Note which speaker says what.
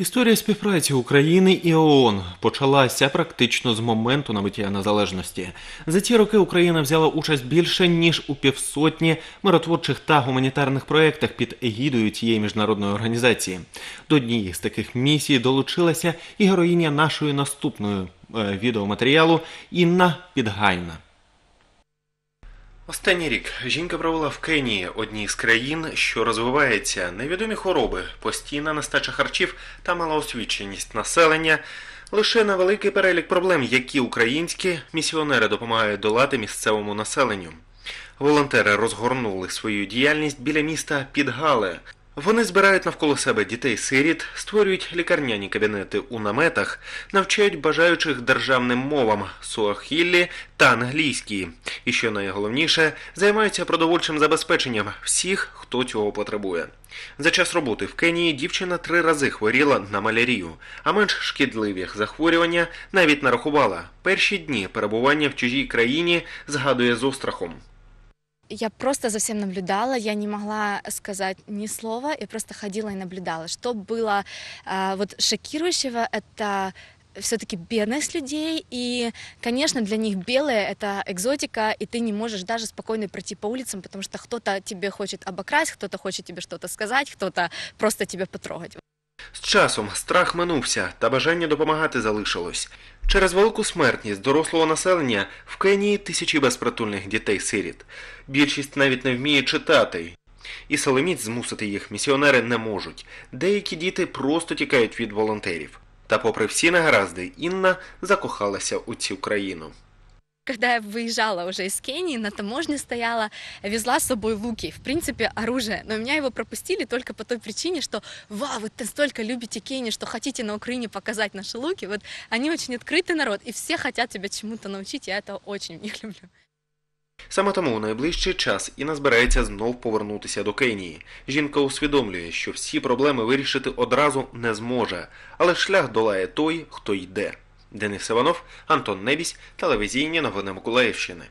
Speaker 1: Історія співпраці України і ООН почалася практично з моменту набиття незалежності. За ці роки Україна взяла участь більше ніж у півсотні миротворчих та гуманітарних проєктах під егідою цієї міжнародної організації. До однієї з таких місій долучилася і героїня нашої наступної е, відеоматеріалу Інна Підгайна. Останній рік жінка провела в Кенії, одній з країн, що розвивається невідомі хвороби, постійна нестача харчів та малоосвіченість населення. Лише на великий перелік проблем, які українські місіонери допомагають долати місцевому населенню. Волонтери розгорнули свою діяльність біля міста Підгале. Вони збирають навколо себе дітей-сиріт, створюють лікарняні кабінети у наметах, навчають бажаючих державним мовам суахіллі та англійській і що найголовніше, займаються продовольчим забезпеченням всіх, хто цього потребує. За час роботи в Кенії дівчина три рази хворіла на малярію, а менш шкідливі захворювання навіть нарахувала перші дні перебування в чужій країні, згадує з острахом.
Speaker 2: я просто за всім наблюдала, я не могла сказати ні слова, я просто ходила и наблюдала. Что было э, е, вот шокирующего, это все-таки бедность людей, и, конечно, для них белое — это экзотика, и ты не можешь даже спокойно пройти по улицам, потому что кто-то тебе хочет обокрасть, кто-то хочет тебе что-то сказать, кто-то просто тебя потрогать.
Speaker 1: З часом страх минувся та бажання допомагати залишилось. Через велику смертність дорослого населення в Кенії тисячі безпритульних дітей-сиріт. Більшість навіть не вміє читати. І селеміць змусити їх місіонери не можуть. Деякі діти просто тікають від волонтерів. Та, попри всі негаразди, Інна закохалася у цю країну.
Speaker 2: когда я выезжала уже из Кении, на таможне стояла, везла с собой луки, в принципе, оружие. Но меня его пропустили только по той причине, что «Вау, вы настолько любите Кению, что хотите на Украине показать наши луки». Вот они очень открытый народ, и все хотят тебя чему-то научить, я это очень в люблю.
Speaker 1: Саме тому у найближчий час Інна збирається знов повернутися до Кенії. Жінка усвідомлює, що всі проблеми вирішити одразу не зможе, але шлях долає той, хто йде. Денис Іванов, Антон Небісь, телевізійні новини Миколаївщини.